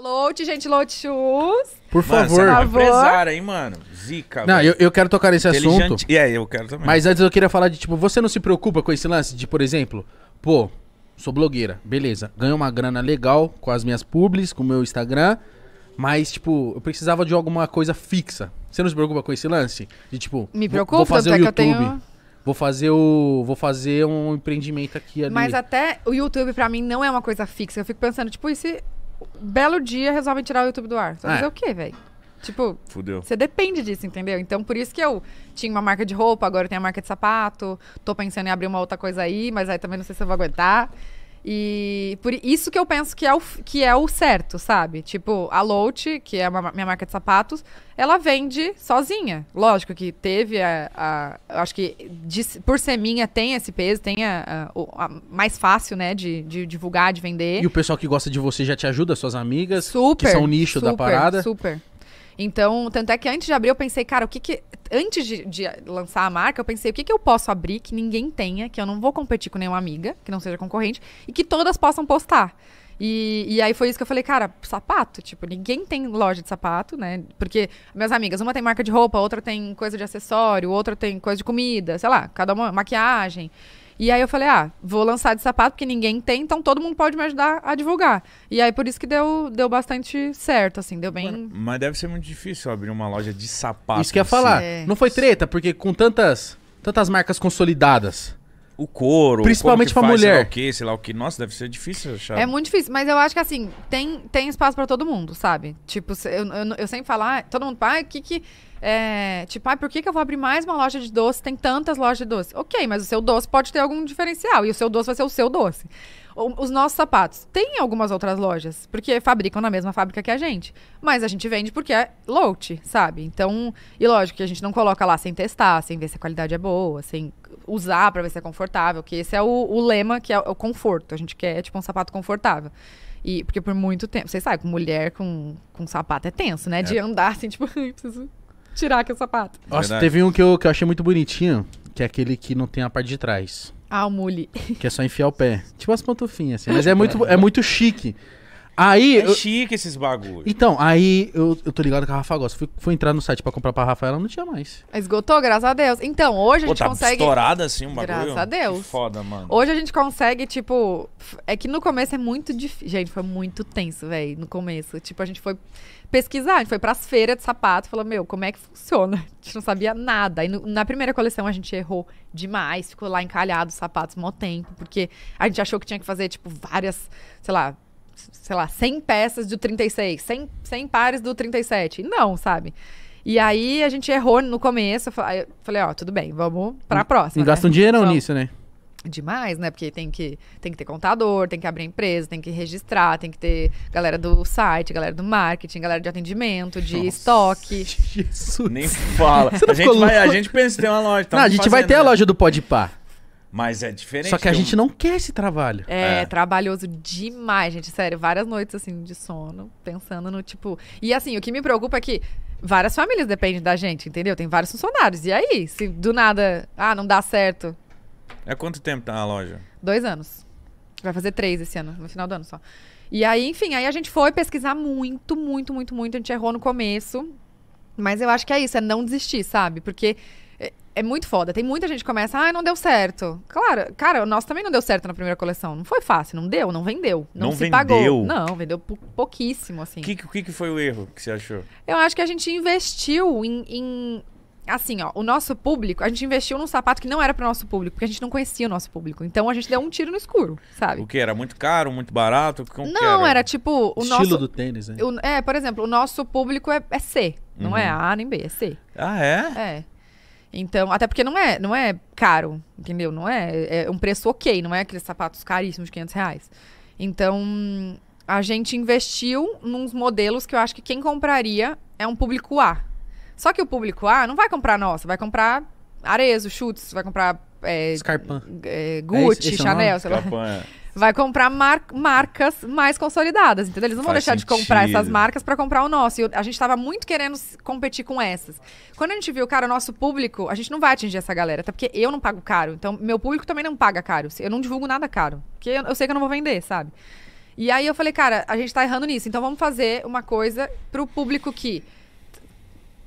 Load, gente, Load Shoes. Por favor. Mano, você é empresária, hein, mano? Zica, Não, eu, eu, quero tocar nesse assunto. E yeah, aí, eu quero também. Mas antes eu queria falar de, tipo, você não se preocupa com esse lance de, por exemplo, pô, sou blogueira, beleza. Ganho uma grana legal com as minhas publis, com o meu Instagram. Mas, tipo, eu precisava de alguma coisa fixa. Você não se preocupa com esse lance? De, tipo, Me preocupa, vou fazer o é YouTube. Vou fazer o. Vou fazer um empreendimento aqui ali. Mas até o YouTube, para mim, não é uma coisa fixa. Eu fico pensando, tipo, e se belo dia resolvem tirar o YouTube do ar. Você vai é. fazer o quê, velho? Tipo, Fudeu. você depende disso, entendeu? Então, por isso que eu tinha uma marca de roupa, agora tem tenho a marca de sapato, tô pensando em abrir uma outra coisa aí, mas aí também não sei se eu vou aguentar. E por isso que eu penso que é o, que é o certo, sabe? Tipo, a Loach, que é uma, minha marca de sapatos, ela vende sozinha. Lógico que teve a. a acho que de, por ser minha tem esse peso, tem a, a, a mais fácil, né, de, de, divulgar, de vender. E o pessoal que gosta de você já te ajuda, suas amigas? Super. Que são o nicho super, da parada? Super. Então, tanto é que antes de abrir, eu pensei, cara, o que que. Antes de, de lançar a marca, eu pensei, o que que eu posso abrir que ninguém tenha, que eu não vou competir com nenhuma amiga, que não seja concorrente, e que todas possam postar. E, e, aí foi isso que eu falei, cara, sapato, tipo, ninguém tem loja de sapato, né? Porque minhas amigas, uma tem marca de roupa, outra tem coisa de acessório, outra tem coisa de comida, sei lá, cada uma maquiagem. E aí eu falei, ah, vou lançar de sapato, porque ninguém tem, então todo mundo pode me ajudar a divulgar. E aí por isso que deu, deu bastante certo, assim, deu bem. Mas deve ser muito difícil abrir uma loja de sapato. Isso que ia falar. É. Não foi treta, porque com tantas, tantas marcas consolidadas. O couro, principalmente para mulher. Sei lá o que, sei lá o que. Nossa, deve ser difícil achar. É muito difícil, mas eu acho que assim, tem, tem espaço para todo mundo, sabe? Tipo, eu, eu, eu sempre falar, ah, todo mundo, pai, ah, que que é, tipo, ah, por que, que eu vou abrir mais uma loja de doce? Tem tantas lojas de doce. Ok, mas o seu doce pode ter algum diferencial e o seu doce vai ser o seu doce. O, os nossos sapatos. Tem algumas outras lojas, porque fabricam na mesma fábrica que a gente. Mas a gente vende porque é lote, sabe? Então, e lógico que a gente não coloca lá sem testar, sem ver se a qualidade é boa, sem usar para ver se é confortável, que esse é o, o lema, que é o conforto. A gente quer, tipo, um sapato confortável. E, porque por muito tempo, vocês sabem, mulher com, com sapato é tenso, né? É. De andar assim, tipo, preciso tirar aquele sapato. Nossa, teve um que eu, que eu achei muito bonitinho, que é aquele que não tem a parte de trás. Ah, o mule. Que é só enfiar o pé. Tipo as pantufinhas, assim. Mas é muito, é, é. muito chique. Aí. É eu... chique esses bagulhos Então, aí eu, eu tô ligado com a Rafa Gosta. Fui, fui entrar no site pra comprar pra Rafa, ela não tinha mais. Esgotou, graças a Deus. Então, hoje Pô, a gente tá consegue. estourada assim um bagulho. Graças a Deus. Que foda, mano. Hoje a gente consegue, tipo. É que no começo é muito difícil. Gente, foi muito tenso, velho, no começo. Tipo, a gente foi pesquisar, a gente foi pras feiras de sapato, falou, meu, como é que funciona? A gente não sabia nada. E no, na primeira coleção a gente errou demais, ficou lá encalhado os sapatos mó tempo, porque a gente achou que tinha que fazer, tipo, várias, sei lá, sei lá, 100 peças do 36, 100, 100 pares do 37. Não, sabe? E aí a gente errou no começo. Eu falei, ó, tudo bem, vamos pra próxima. E gasta né? um dinheirão Só... Então, nisso, né? Demais, né? Porque tem que, tem que ter contador, tem que abrir empresa, tem que registrar, tem que ter galera do site, galera do marketing, galera de atendimento, de Nossa, estoque. Jesus. Nem fala. a, gente vai, a gente pensa em ter uma loja. Tá não, a gente fazendo, vai ter né? a loja do Podpah. Mas é diferente. Só que a gente não quer esse trabalho. É, é, trabalhoso demais, gente. Sério, várias noites assim de sono, pensando no tipo. E assim, o que me preocupa é que várias famílias dependem da gente, entendeu? Tem vários funcionários. E aí, se do nada, ah, não dá certo. É quanto tempo tá na loja? Dois anos. Vai fazer três esse ano, no final do ano só. E aí, enfim, aí a gente foi pesquisar muito, muito, muito, muito. A gente errou no começo. Mas eu acho que é isso, é não desistir, sabe? Porque é muito foda. Tem muita gente que começa, ah, não deu certo. Claro, cara, o nosso também não deu certo na primeira coleção. Não foi fácil, não deu, não vendeu. Não, não se vendeu. pagou. Não, vendeu pouquíssimo, assim. O que, que, foi o erro que você achou? Eu acho que a gente investiu em, em assim, ó, o nosso público, a gente investiu num sapato que não era para o nosso público, porque a gente não conhecia o nosso público. Então a gente deu um tiro no escuro, sabe? O que era muito caro, muito barato? não, era? era? tipo o estilo nosso, do tênis, né? é, por exemplo, o nosso público é, é C, não uhum. é A nem B, é C. Ah, é? É. Então, até porque não é, não é caro, entendeu? Não é, é um preço ok, não é aqueles sapatos caríssimos de 500 reais. Então, a gente investiu nos modelos que eu acho que quem compraria é um público A. Só que o público A não vai comprar nossa, vai comprar Arezzo, Chutes, vai comprar é, Scarpan. É, Gucci, é esse, esse é Chanel, sei lá. Scarpan, é vai comprar mar marcas mais consolidadas, entendeu? Eles não Faz vão deixar sentido. de comprar essas marcas para comprar o nosso. E a gente tava muito querendo competir com essas. Quando a gente viu, cara, o nosso público, a gente não vai atingir essa galera, até porque eu não pago caro. Então, meu público também não paga caro. Eu não divulgo nada caro, porque eu, eu sei que eu não vou vender, sabe? E aí eu falei, cara, a gente tá errando nisso. Então vamos fazer uma coisa pro público que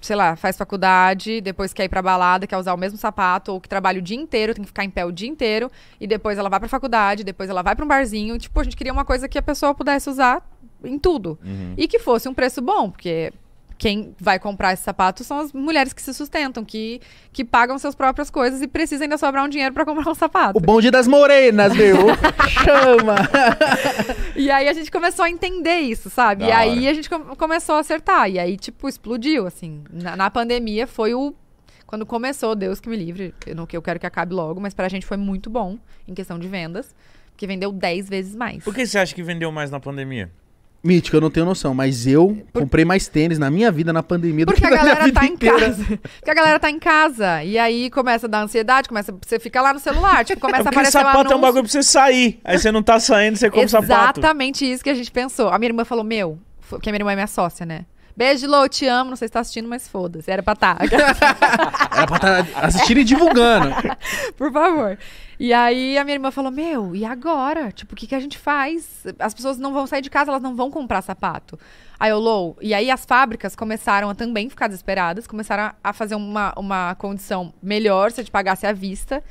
sei lá, faz faculdade, depois quer ir pra balada, quer usar o mesmo sapato, ou que trabalha o dia inteiro, tem que ficar em pé o dia inteiro, e depois ela vai pra faculdade, depois ela vai pra um barzinho. Tipo, a gente queria uma coisa que a pessoa pudesse usar em tudo. Uhum. E que fosse um preço bom, porque quem vai comprar esse sapato são as mulheres que se sustentam, que, que pagam suas próprias coisas e precisam ainda sobrar um dinheiro para comprar um sapato. O bonde das morenas, meu! Chama! e aí a gente começou a entender isso, sabe? Da e aí a gente começou a acertar. E aí, tipo, explodiu, assim. Na, na, pandemia foi o. Quando começou, Deus que me livre, eu, não, eu quero que acabe logo, mas pra gente foi muito bom em questão de vendas, porque vendeu 10 vezes mais. Por que você acha que vendeu mais na pandemia? Mítico, eu não tenho noção, mas eu Por... comprei mais tênis na minha vida na pandemia do Porque que a galera tá em casa. Porque a galera tá em casa. E aí começa a dar ansiedade, começa, você fica lá no celular, tipo, começa é a aparecer sapato um anúncio. é um bagulho pra você sair. Aí você não tá saindo, você compra sapato. Exatamente isso que a gente pensou. A minha irmã falou: "Meu, porque a minha irmã é minha sócia, né? Beijo, Lou, te amo. Não sei se tá assistindo, mas foda-se. Era pra tá. Era pra tá assistindo e divulgando. Por favor. E aí a minha irmã falou: Meu, e agora? Tipo, o que, que a gente faz? As pessoas não vão sair de casa, elas não vão comprar sapato. Aí eu, Lou. E aí as fábricas começaram a também ficar desesperadas, começaram a fazer uma, uma condição melhor se a gente pagasse à vista.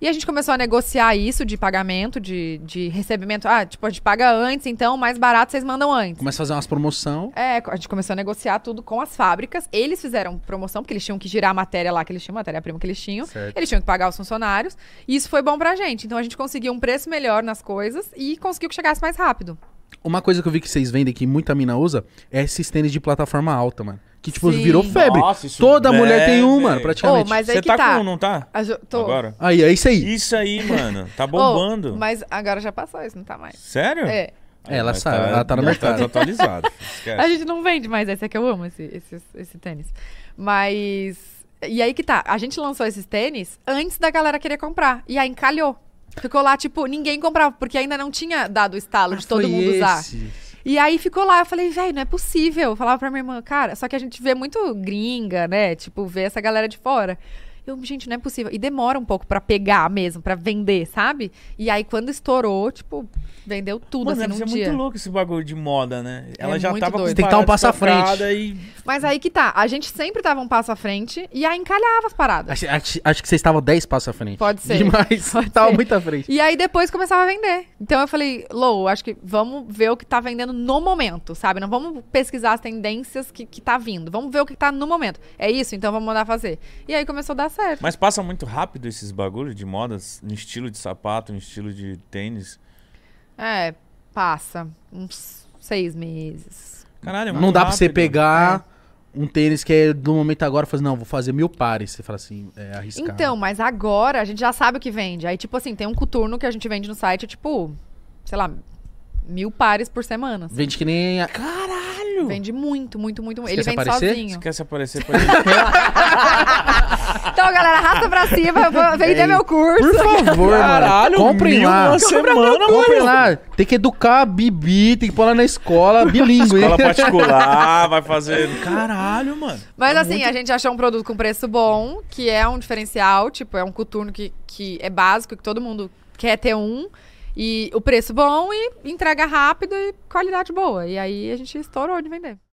E a gente começou a negociar isso de pagamento, de, de recebimento. Ah, tipo, a gente paga antes, então mais barato vocês mandam antes. Começa a fazer umas promoção. É, a gente começou a negociar tudo com as fábricas. Eles fizeram promoção, porque eles tinham que girar a matéria lá que eles tinham, matéria-prima que eles tinham. Certo. Eles tinham que pagar os funcionários. E isso foi bom pra gente. Então a gente conseguiu um preço melhor nas coisas e conseguiu que chegasse mais rápido. Uma coisa que eu vi que vocês vendem que muita mina usa é esses tênis de plataforma alta, mano. Que, tipo, Sim. virou febre. Nossa, isso Toda mulher tem um, mano, praticamente. mas aí Você que tá, tá. com um, não tá? tô. Agora. Aí, é isso aí. Isso aí, mano. Tá bombando. mas agora já passou isso, não tá mais. Sério? É. É, ela mas sabe, tá- ela tá no tá mercado. desatualizada. A gente não vende mais esse é que eu amo esse, esse, esse tênis. Mas. E aí que tá. A gente lançou esses tênis antes da galera querer comprar. E aí encalhou. Ficou lá, tipo, ninguém comprava, porque ainda não tinha dado o estalo ah, de todo mundo usar. E aí ficou lá, eu falei, velho, não é possível. Eu falava pra minha irmã, cara, só que a gente vê muito gringa, né? Tipo, vê essa galera de fora. Eu, gente, não é possível. E demora um pouco para pegar mesmo, para vender, sabe? E aí quando estourou, tipo, vendeu tudo Mano, assim num é muito louco esse bagulho de moda, né? É Ela é já tava doido. com tem que estar um passo à frente. E... Mas aí que tá, a gente sempre tava um passo à frente e aí encalhava as paradas. Acho, acho, acho que vocês estavam 10 passos à frente. Pode ser. Demais. Pode tava ser. muito à frente. E aí depois começava a vender. Então eu falei, Lou, acho que vamos ver o que tá vendendo no momento, sabe? Não vamos pesquisar as tendências que, que tá vindo. Vamos ver o que tá no momento. É isso? Então vamos mandar fazer. E aí começou a dar certo certo. Mas passa muito rápido esses bagulhos de modas, no estilo de sapato, no estilo de tênis. É, passa. Uns seis meses. Caralho, mano. É não dá pra você pegar é. um tênis que é do momento agora, faz assim, não, vou fazer mil pares. Você fala assim, é arriscado. Então, mas agora a gente já sabe o que vende. Aí, tipo assim, tem um coturno que a gente vende no site, tipo, sei lá, mil pares por semana. assim. Vende que nem. A... Caralho! Vende muito, muito, muito. Você ele vende aparecer? sozinho. Você quer se aparecer pra Então, galera, arrasta pra cima, vou vender meu curso. Por favor, Caralho, compre lá. semana, lá. Tem que educar a Bibi, tem que pôr lá na escola, bilíngue. Escola particular, vai fazer... Caralho, mano. Mas é assim, muito... a gente achou um produto com preço bom, que é um diferencial, tipo, é um coturno que, que é básico, que todo mundo quer ter um. E o preço bom e entrega rápido e qualidade boa. E aí a gente estourou de vender.